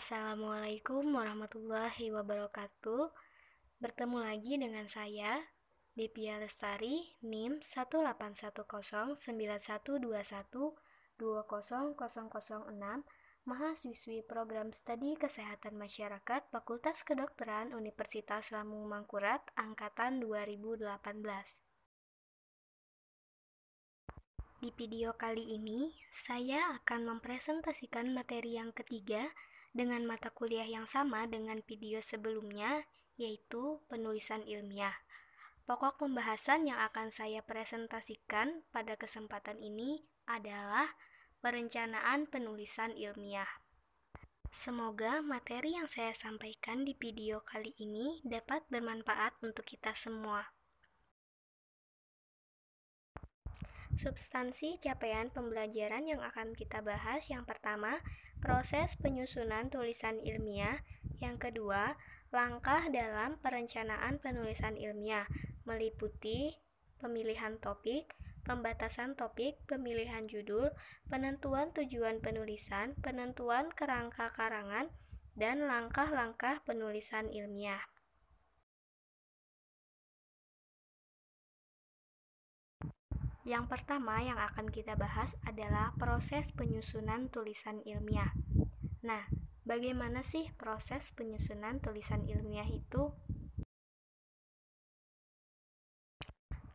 Assalamualaikum warahmatullahi wabarakatuh. Bertemu lagi dengan saya, Depia Lestari, NIM 1810912120006, mahasiswi program studi kesehatan masyarakat Fakultas Kedokteran Universitas Lamung Mangkurat angkatan 2018. Di video kali ini, saya akan mempresentasikan materi yang ketiga, dengan mata kuliah yang sama dengan video sebelumnya, yaitu penulisan ilmiah. Pokok pembahasan yang akan saya presentasikan pada kesempatan ini adalah perencanaan penulisan ilmiah. Semoga materi yang saya sampaikan di video kali ini dapat bermanfaat untuk kita semua. Substansi capaian pembelajaran yang akan kita bahas yang pertama, proses penyusunan tulisan ilmiah, yang kedua, langkah dalam perencanaan penulisan ilmiah meliputi pemilihan topik, pembatasan topik, pemilihan judul, penentuan tujuan penulisan, penentuan kerangka karangan, dan langkah-langkah penulisan ilmiah. Yang pertama yang akan kita bahas adalah proses penyusunan tulisan ilmiah. Nah, bagaimana sih proses penyusunan tulisan ilmiah itu?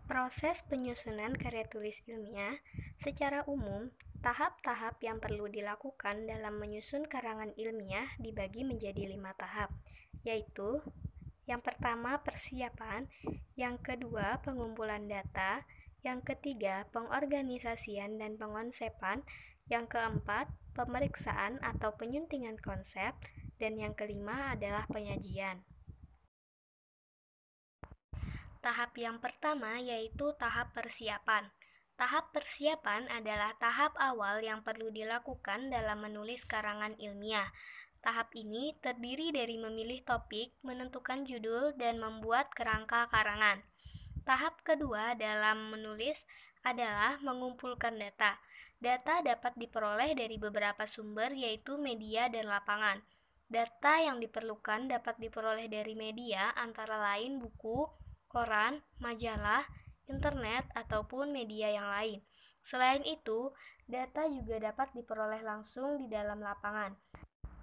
Proses penyusunan karya tulis ilmiah secara umum, tahap-tahap yang perlu dilakukan dalam menyusun karangan ilmiah dibagi menjadi lima tahap, yaitu yang pertama persiapan, yang kedua pengumpulan data, yang ketiga, pengorganisasian dan pengonsepan. Yang keempat, pemeriksaan atau penyuntingan konsep. Dan yang kelima adalah penyajian. Tahap yang pertama yaitu tahap persiapan. Tahap persiapan adalah tahap awal yang perlu dilakukan dalam menulis karangan ilmiah. Tahap ini terdiri dari memilih topik, menentukan judul, dan membuat kerangka karangan. Tahap kedua dalam menulis adalah mengumpulkan data. Data dapat diperoleh dari beberapa sumber, yaitu media dan lapangan. Data yang diperlukan dapat diperoleh dari media, antara lain buku, koran, majalah, internet, ataupun media yang lain. Selain itu, data juga dapat diperoleh langsung di dalam lapangan.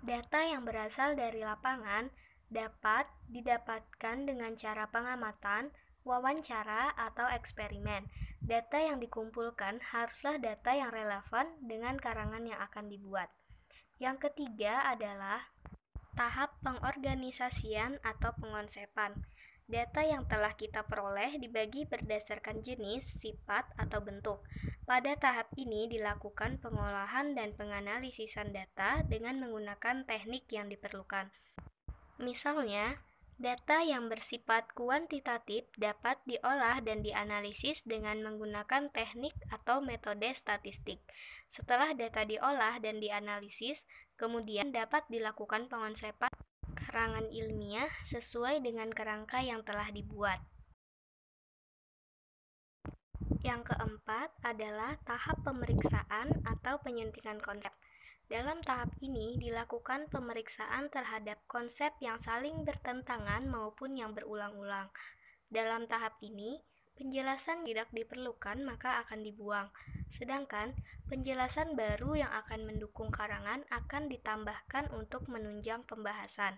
Data yang berasal dari lapangan dapat didapatkan dengan cara pengamatan, wawancara atau eksperimen. Data yang dikumpulkan haruslah data yang relevan dengan karangan yang akan dibuat. Yang ketiga adalah tahap pengorganisasian atau pengonsepan. Data yang telah kita peroleh dibagi berdasarkan jenis, sifat, atau bentuk. Pada tahap ini dilakukan pengolahan dan penganalisisan data dengan menggunakan teknik yang diperlukan. Misalnya, Data yang bersifat kuantitatif dapat diolah dan dianalisis dengan menggunakan teknik atau metode statistik. Setelah data diolah dan dianalisis, kemudian dapat dilakukan pengonsepan kerangan ilmiah sesuai dengan kerangka yang telah dibuat. Yang keempat adalah tahap pemeriksaan atau penyuntingan konsep. Dalam tahap ini dilakukan pemeriksaan terhadap konsep yang saling bertentangan maupun yang berulang-ulang. Dalam tahap ini, penjelasan tidak diperlukan maka akan dibuang. Sedangkan penjelasan baru yang akan mendukung karangan akan ditambahkan untuk menunjang pembahasan.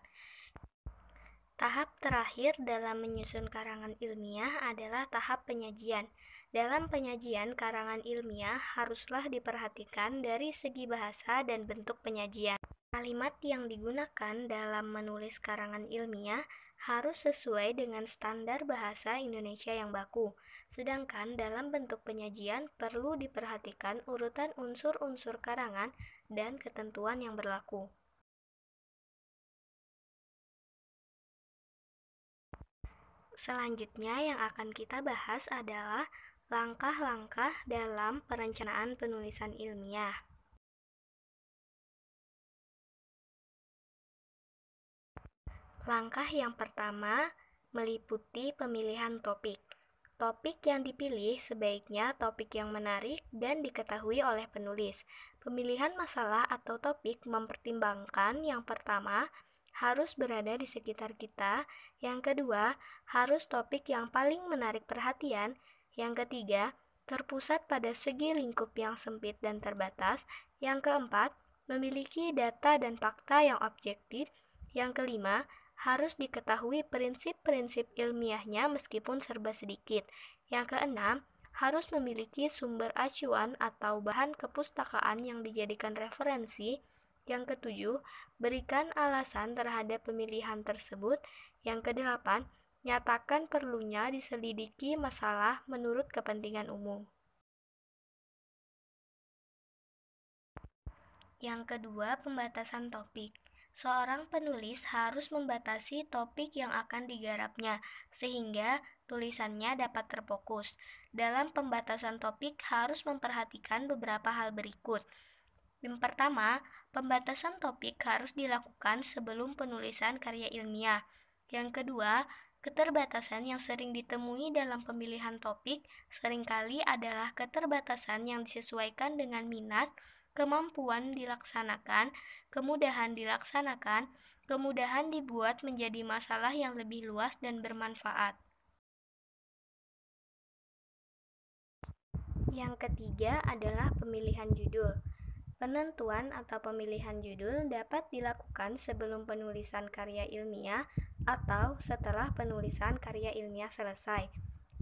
Tahap terakhir dalam menyusun karangan ilmiah adalah tahap penyajian. Dalam penyajian karangan ilmiah haruslah diperhatikan dari segi bahasa dan bentuk penyajian. Kalimat yang digunakan dalam menulis karangan ilmiah harus sesuai dengan standar bahasa Indonesia yang baku. Sedangkan dalam bentuk penyajian perlu diperhatikan urutan unsur-unsur karangan dan ketentuan yang berlaku. Selanjutnya yang akan kita bahas adalah Langkah-langkah dalam perencanaan penulisan ilmiah. Langkah yang pertama meliputi pemilihan topik. Topik yang dipilih sebaiknya topik yang menarik dan diketahui oleh penulis. Pemilihan masalah atau topik mempertimbangkan yang pertama harus berada di sekitar kita, yang kedua harus topik yang paling menarik perhatian, yang ketiga, terpusat pada segi lingkup yang sempit dan terbatas. Yang keempat, memiliki data dan fakta yang objektif. Yang kelima, harus diketahui prinsip-prinsip ilmiahnya meskipun serba sedikit. Yang keenam, harus memiliki sumber acuan atau bahan kepustakaan yang dijadikan referensi. Yang ketujuh, berikan alasan terhadap pemilihan tersebut. Yang kedelapan, nyatakan perlunya diselidiki masalah menurut kepentingan umum. Yang kedua, pembatasan topik. Seorang penulis harus membatasi topik yang akan digarapnya, sehingga tulisannya dapat terfokus. Dalam pembatasan topik harus memperhatikan beberapa hal berikut. Yang pertama, pembatasan topik harus dilakukan sebelum penulisan karya ilmiah. Yang kedua, Keterbatasan yang sering ditemui dalam pemilihan topik seringkali adalah keterbatasan yang disesuaikan dengan minat, kemampuan dilaksanakan, kemudahan dilaksanakan, kemudahan dibuat menjadi masalah yang lebih luas dan bermanfaat. Yang ketiga adalah pemilihan judul. Penentuan atau pemilihan judul dapat dilakukan sebelum penulisan karya ilmiah atau setelah penulisan karya ilmiah selesai.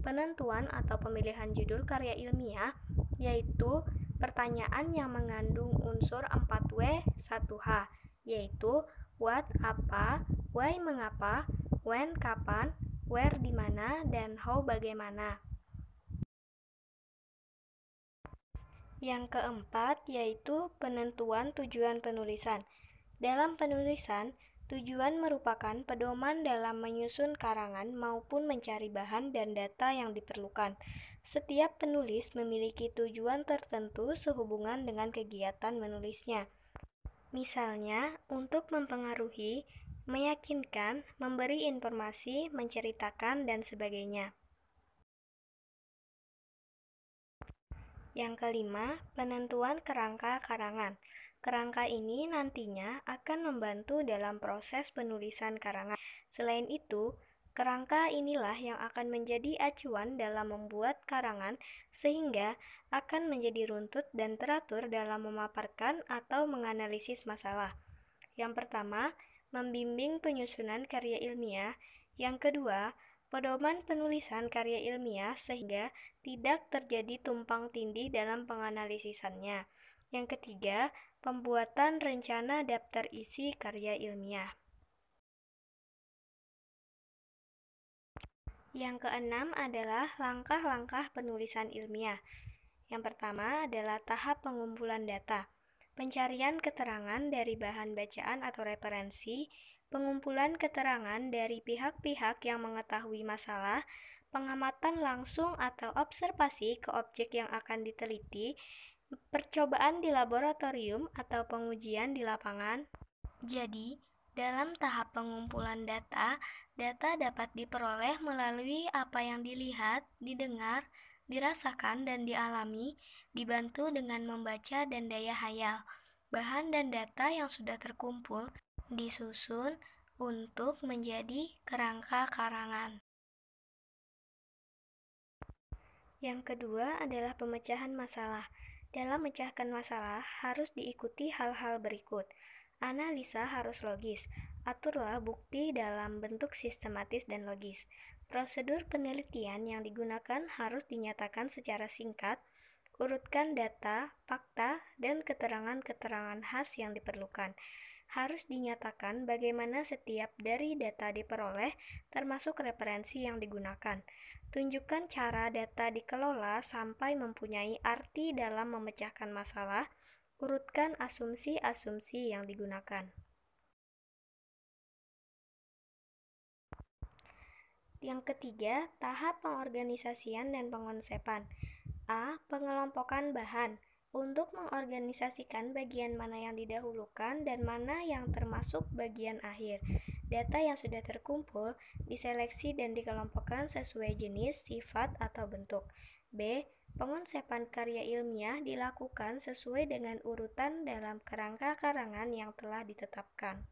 Penentuan atau pemilihan judul karya ilmiah yaitu pertanyaan yang mengandung unsur 4W, 1H, yaitu what, apa, why, mengapa, when, kapan, where, di mana, dan how, bagaimana. Yang keempat yaitu penentuan tujuan penulisan. Dalam penulisan, Tujuan merupakan pedoman dalam menyusun karangan maupun mencari bahan dan data yang diperlukan. Setiap penulis memiliki tujuan tertentu sehubungan dengan kegiatan menulisnya. Misalnya, untuk mempengaruhi, meyakinkan, memberi informasi, menceritakan, dan sebagainya. Yang kelima, penentuan kerangka karangan. Kerangka ini nantinya akan membantu dalam proses penulisan karangan. Selain itu, kerangka inilah yang akan menjadi acuan dalam membuat karangan, sehingga akan menjadi runtut dan teratur dalam memaparkan atau menganalisis masalah. Yang pertama, membimbing penyusunan karya ilmiah. Yang kedua, pedoman penulisan karya ilmiah sehingga tidak terjadi tumpang tindih dalam penganalisisannya. Yang ketiga, pembuatan rencana daftar isi karya ilmiah. Yang keenam adalah langkah-langkah penulisan ilmiah. Yang pertama adalah tahap pengumpulan data, pencarian keterangan dari bahan bacaan atau referensi pengumpulan keterangan dari pihak-pihak yang mengetahui masalah, pengamatan langsung atau observasi ke objek yang akan diteliti, percobaan di laboratorium atau pengujian di lapangan. Jadi, dalam tahap pengumpulan data, data dapat diperoleh melalui apa yang dilihat, didengar, dirasakan, dan dialami, dibantu dengan membaca dan daya hayal. Bahan dan data yang sudah terkumpul disusun untuk menjadi kerangka karangan. Yang kedua adalah pemecahan masalah. Dalam memecahkan masalah harus diikuti hal-hal berikut. Analisa harus logis. Aturlah bukti dalam bentuk sistematis dan logis. Prosedur penelitian yang digunakan harus dinyatakan secara singkat. Urutkan data, fakta, dan keterangan-keterangan khas yang diperlukan harus dinyatakan bagaimana setiap dari data diperoleh, termasuk referensi yang digunakan. Tunjukkan cara data dikelola sampai mempunyai arti dalam memecahkan masalah. Urutkan asumsi-asumsi yang digunakan. Yang ketiga, tahap pengorganisasian dan pengonsepan. A. Pengelompokan bahan untuk mengorganisasikan bagian mana yang didahulukan dan mana yang termasuk bagian akhir. Data yang sudah terkumpul diseleksi dan dikelompokkan sesuai jenis, sifat, atau bentuk. B. Pengonsepan karya ilmiah dilakukan sesuai dengan urutan dalam kerangka karangan yang telah ditetapkan.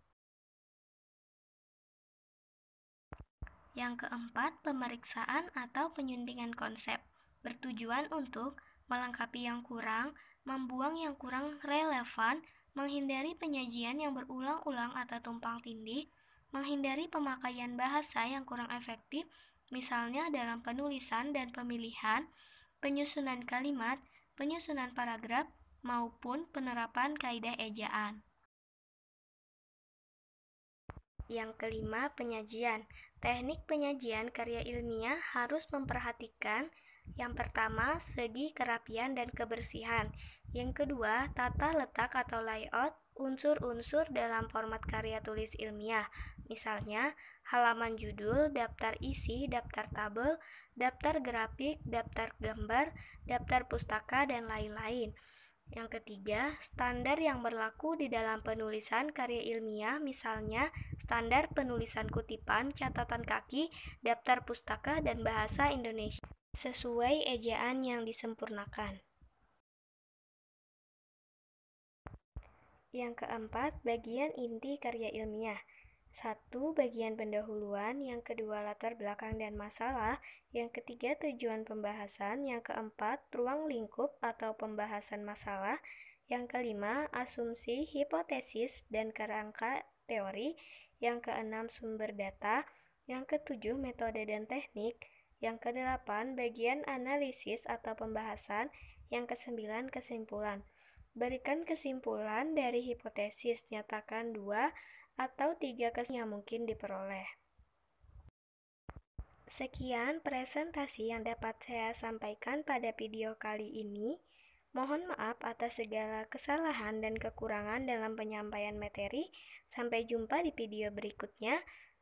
Yang keempat, pemeriksaan atau penyuntingan konsep bertujuan untuk melengkapi yang kurang, membuang yang kurang relevan, menghindari penyajian yang berulang-ulang atau tumpang tindih, menghindari pemakaian bahasa yang kurang efektif, misalnya dalam penulisan dan pemilihan, penyusunan kalimat, penyusunan paragraf, maupun penerapan kaidah ejaan. Yang kelima, penyajian. Teknik penyajian karya ilmiah harus memperhatikan yang pertama, segi kerapian dan kebersihan. Yang kedua, tata letak atau layout unsur-unsur dalam format karya tulis ilmiah. Misalnya, halaman judul, daftar isi, daftar tabel, daftar grafik, daftar gambar, daftar pustaka, dan lain-lain. Yang ketiga, standar yang berlaku di dalam penulisan karya ilmiah, misalnya standar penulisan kutipan, catatan kaki, daftar pustaka, dan bahasa Indonesia sesuai ejaan yang disempurnakan. Yang keempat, bagian inti karya ilmiah. Satu, bagian pendahuluan, yang kedua latar belakang dan masalah, yang ketiga tujuan pembahasan, yang keempat ruang lingkup atau pembahasan masalah, yang kelima asumsi, hipotesis, dan kerangka teori, yang keenam sumber data, yang ketujuh metode dan teknik, yang kedelapan, bagian analisis atau pembahasan. Yang kesembilan, kesimpulan. Berikan kesimpulan dari hipotesis, nyatakan dua atau tiga kesimpulan yang mungkin diperoleh. Sekian presentasi yang dapat saya sampaikan pada video kali ini. Mohon maaf atas segala kesalahan dan kekurangan dalam penyampaian materi. Sampai jumpa di video berikutnya.